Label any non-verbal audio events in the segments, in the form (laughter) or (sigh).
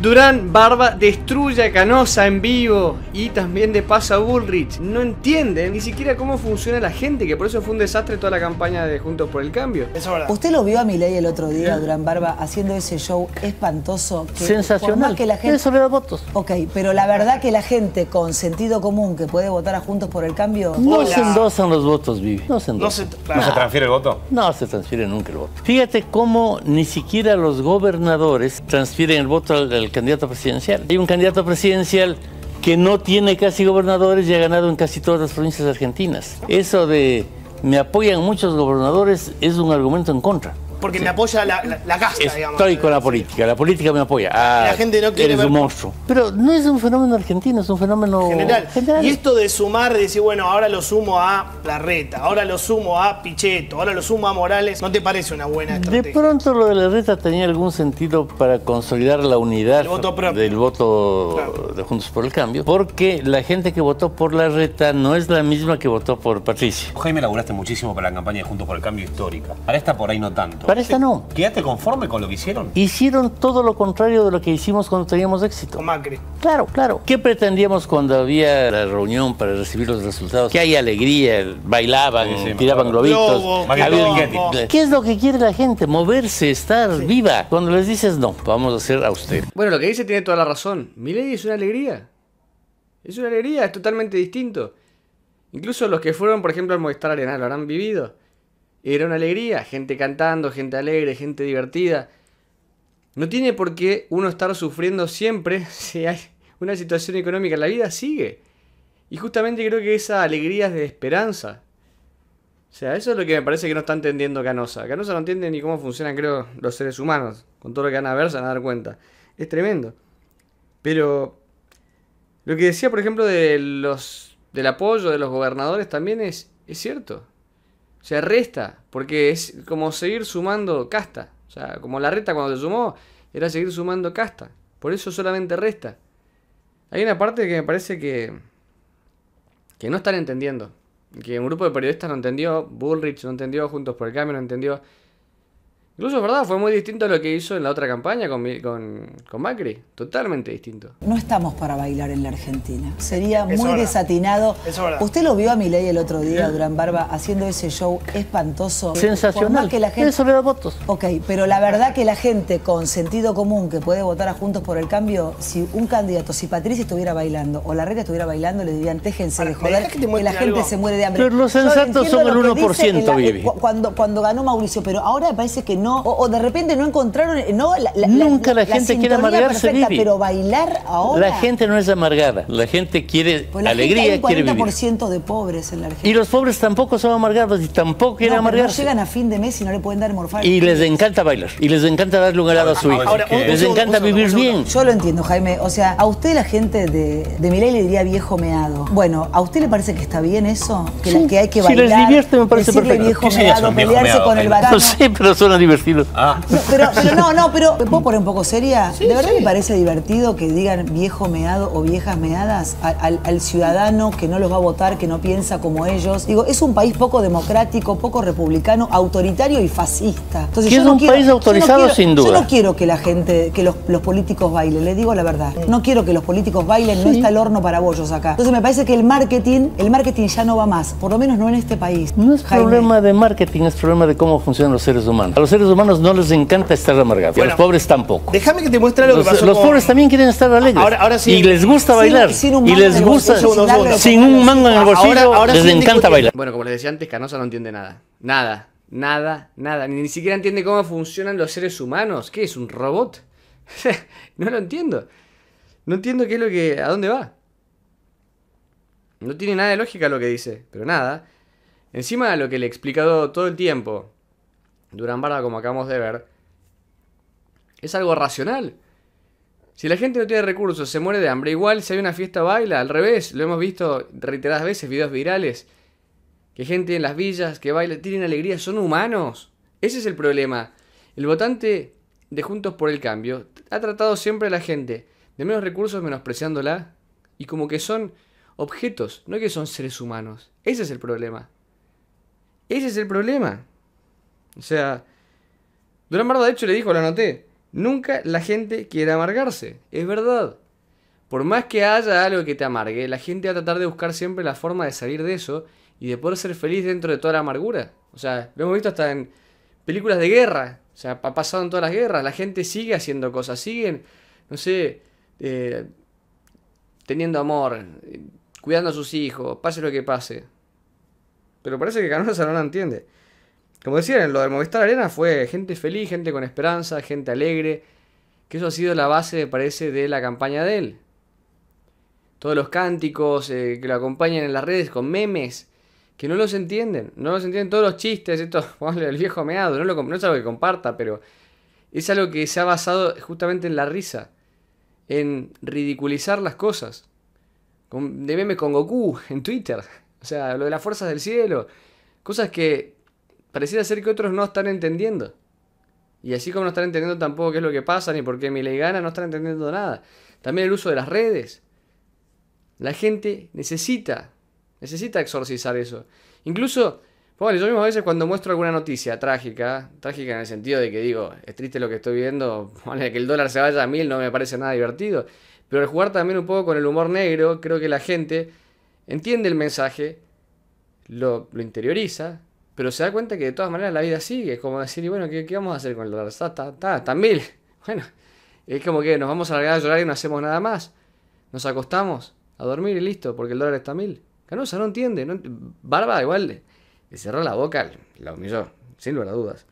Durán Barba destruye a Canosa en vivo y también de paso a Bullrich. No entienden ni siquiera cómo funciona la gente, que por eso fue un desastre toda la campaña de Juntos por el Cambio. Usted lo vio a Milei el otro día, ¿Eh? Durán Barba, haciendo ese show espantoso. Sensacional. que la gente... Eso le da votos. Ok, pero la verdad que la gente con sentido común que puede votar a Juntos por el Cambio... No se endosan los votos, Vivi. No se endosan. ¿No se transfiere el voto? No se transfiere nunca el voto. Fíjate cómo ni siquiera los gobernadores transfieren el voto al candidato presidencial. Hay un candidato presidencial que no tiene casi gobernadores y ha ganado en casi todas las provincias argentinas. Eso de me apoyan muchos gobernadores es un argumento en contra. Porque me apoya la, la, la casta, digamos. Estoy con la política, la política me apoya. Ah, la gente no quiere eres un monstruo. Pero no es un fenómeno argentino, es un fenómeno general. Y esto de sumar, de decir, bueno, ahora lo sumo a Larreta, ahora lo sumo a Pichetto, ahora lo sumo a Morales, ¿no te parece una buena estrategia? De pronto lo de Larreta tenía algún sentido para consolidar la unidad del voto de Juntos por el Cambio, porque la gente que votó por Larreta no es la misma que votó por Patricia. Jaime, laburaste muchísimo para la campaña de Juntos por el Cambio histórica. Ahora está por ahí no tanto. Para esta no. Quédate conforme con lo que hicieron. Hicieron todo lo contrario de lo que hicimos cuando teníamos éxito. Con Claro, claro. ¿Qué pretendíamos cuando había la reunión para recibir los resultados? Que hay alegría, bailaban, tiraban globitos. ¿Qué es lo que quiere la gente? Moverse, estar viva. Cuando les dices no, vamos a hacer a usted. Bueno, lo que dice tiene toda la razón. Mi ley es una alegría. Es una alegría, es totalmente distinto. Incluso los que fueron, por ejemplo, al Movistar Arena lo han vivido. Era una alegría, gente cantando, gente alegre, gente divertida. No tiene por qué uno estar sufriendo siempre (laughs) si hay una situación económica. La vida sigue. Y justamente creo que esa alegría es de esperanza. O sea, eso es lo que me parece que no está entendiendo Canosa. Canosa no entiende ni cómo funcionan, creo, los seres humanos. Con todo lo que van a ver, se van a dar cuenta. Es tremendo. Pero lo que decía, por ejemplo, de los, del apoyo de los gobernadores también es, es cierto sea, resta, porque es como seguir sumando casta. O sea, como la reta cuando se sumó, era seguir sumando casta. Por eso solamente resta. Hay una parte que me parece que, que no están entendiendo. Que un grupo de periodistas no entendió, Bullrich no entendió, Juntos por el Cambio no entendió. Incluso, ¿verdad? Fue muy distinto a lo que hizo en la otra campaña con, Macri. Totalmente distinto. No estamos para bailar en la Argentina. Sería muy desatinado. Usted lo vio a Milei el otro día, Durán Barba, haciendo ese show espantoso. Sensacional. que la gente... votos. Ok, pero la verdad que la gente con sentido común que puede votar a Juntos por el Cambio, si un candidato, si Patricia estuviera bailando o la Larreta estuviera bailando, le dirían, téjense de joder, que, la gente se muere de hambre. Pero los sensatos son el 1%, Vivi. Cuando, cuando ganó Mauricio, pero ahora parece que no o, de repente no encontraron. No, la, Nunca la, gente quiere amargarse, Pero bailar ahora. La gente no es amargada. La gente quiere pues alegría, gente hay un 40% de pobres en la Argentina. Y los pobres tampoco son amargados y tampoco quieren amargarse. No llegan a fin de mes y no le pueden dar morfar. Y les encanta bailar. Y les encanta dar lugar a su hijo. les encanta vivir bien. Yo lo entiendo, Jaime. O sea, a usted la gente de, de Milay le diría viejo meado. Bueno, ¿a usted le parece que está bien eso? Que, que hay que bailar. Si les divierte, me parece perfecto. viejo meado, pelearse con el barato. No sé, pero suena divertido. Ah. Pero, no, no, pero ¿me puedo poner un poco seria? de verdad me parece divertido que digan viejo meado o viejas meadas al, ciudadano que no los va a votar, que no piensa como ellos. Digo, es un país poco democrático, poco republicano, autoritario y fascista. Entonces, es un país autorizado sin duda. Yo no quiero que la gente, que los, políticos bailen, le digo la verdad. No quiero que los políticos bailen, no está el horno para bollos acá. Entonces me parece que el marketing, el marketing ya no va más, por lo menos no en este país. No es problema de marketing, es problema de cómo funcionan los seres humanos humanos no les encanta estar amargados. y los pobres tampoco. Déjame que te muestre lo los, que Los pobres también quieren estar alegres. Ahora, ahora Y les gusta bailar. y les gusta. Sin un mango en el bolsillo, les encanta bailar. Bueno, como les decía antes, Canosa no entiende nada. Nada. Nada, nada. Ni, ni siquiera entiende cómo funcionan los seres humanos. ¿Qué es? ¿Un robot? (laughs) no lo entiendo. No entiendo qué es lo que. a dónde va. No tiene nada de lógica lo que dice, pero nada. Encima lo que le he explicado todo el tiempo. Durán Barba, como acabamos de ver, es algo racional. Si la gente no tiene recursos, se muere de hambre, igual si hay una fiesta baila, al revés, lo hemos visto reiteradas veces, videos virales, que gente en las villas que baila, tienen alegría, son humanos. Ese es el problema. El votante de Juntos por el Cambio ha tratado siempre a la gente de menos recursos menospreciándola y como que son objetos, no que son seres humanos. Ese es el problema. Ese es el problema. O sea, Durán Barba de hecho le dijo, lo anoté, nunca la gente quiere amargarse, es verdad. Por más que haya algo que te amargue, la gente va a tratar de buscar siempre la forma de salir de eso y de poder ser feliz dentro de toda la amargura. O sea, lo hemos visto hasta en películas de guerra. O sea, ha pasado en todas las guerras. La gente sigue haciendo cosas, siguen, no sé, eh, teniendo amor, cuidando a sus hijos, pase lo que pase. Pero parece que Canosa no entiende como decían, lo del Movistar Arena fue gente feliz, gente con esperanza, gente alegre, que eso ha sido la base, me parece, de la campaña de él. Todos los cánticos eh, que lo acompañan en las redes con memes, que no los entienden, no los entienden todos los chistes, esto, (laughs) el viejo meado, no, lo, no es algo que comparta, pero es algo que se ha basado justamente en la risa, en ridiculizar las cosas. de memes con Goku en Twitter, (laughs) o sea, lo de las fuerzas del cielo, cosas que pareciera ser que otros no están entendiendo. Y así como no están entendiendo tampoco qué es lo que pasa, ni por qué ley gana, no están entendiendo nada. También el uso de las redes. La gente necesita, necesita exorcizar eso. Incluso, bueno, yo mismo a veces cuando muestro alguna noticia trágica, trágica en el sentido de que digo, es triste lo que estoy viendo, que el dólar se vaya a mil no me parece nada divertido. Pero al jugar también un poco con el humor negro, creo que la gente entiende el mensaje, lo, lo interioriza, pero se da cuenta que de todas maneras la vida sigue. Es como decir, y bueno, ¿qué, vamos a hacer con el dólar? Está, está, mil. Bueno, es como que nos vamos a largar a llorar y no hacemos nada más. Nos acostamos a dormir y listo, porque el dólar está mil. Canosa no entiende. Barba igual le, cerró la boca, la humilló, sin lugar a dudas.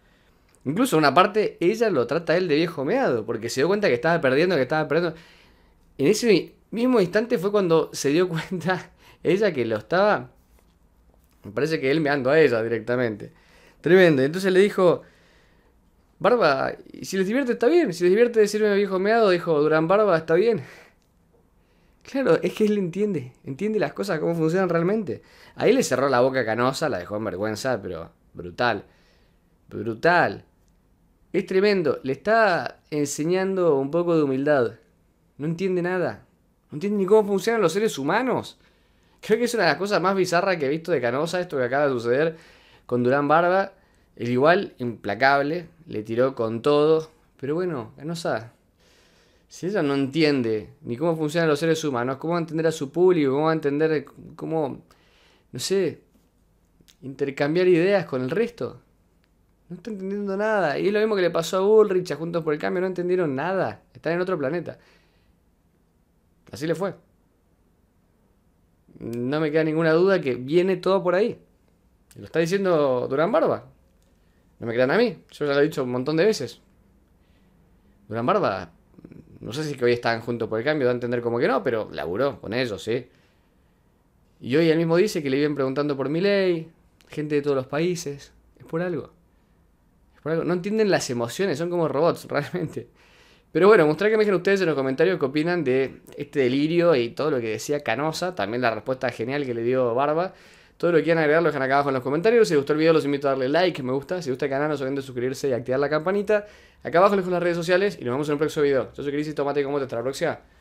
Incluso una parte, ella lo trata a él de viejo meado, porque se dio cuenta que estaba perdiendo, que estaba perdiendo. En ese mismo instante fue cuando se dio (laughs) cuenta ella que lo estaba me parece que él me ando a ella directamente. Tremendo. Entonces le dijo, Barba, si les divierte está bien, si les divierte decirme viejo meado, dijo Durán Barba, está bien. Claro, es que él entiende, entiende las cosas, cómo funcionan realmente. Ahí le cerró la boca canosa, la dejó en vergüenza, pero brutal. Brutal. Es tremendo, le está enseñando un poco de humildad. No entiende nada. No entiende ni cómo funcionan los seres humanos. Creo que es una de las cosas más bizarras que he visto de Canosa, esto que acaba de suceder con Durán Barba. El igual, implacable, le tiró con todo. Pero bueno, Canosa, si ella no entiende ni cómo funcionan los seres humanos, cómo va a entender a su público, cómo va a entender cómo, no sé, intercambiar ideas con el resto. No está entendiendo nada. Y es lo mismo que le pasó a Ulrich a Juntos por el Cambio, no entendieron nada. Están en otro planeta. Así le fue no me queda ninguna duda que viene todo por ahí. Lo está diciendo Durán Barba. No me crean a mí, yo ya lo he dicho un montón de veces. Durán Barba, no sé si que hoy están juntos por el cambio, da a entender como que no, pero laburó con ellos, sí. Y hoy él mismo dice que le vienen preguntando por mi ley, gente de todos los países. Es por algo. Es por algo. No entienden las emociones, son como robots, (laughs) realmente. Pero bueno, mostrar que me dejen ustedes en los comentarios qué opinan de este delirio y todo lo que decía Canosa, también la respuesta genial que le dio Barba. Todo lo que quieran agregar lo dejan acá abajo en los comentarios. Si les gustó el video los invito a darle like, me gusta. Si les gusta el canal no se olviden de suscribirse y activar la campanita. Acá abajo les dejo las redes sociales y nos vemos en un próximo video. Yo soy Cris y Tomate como te hasta la próxima.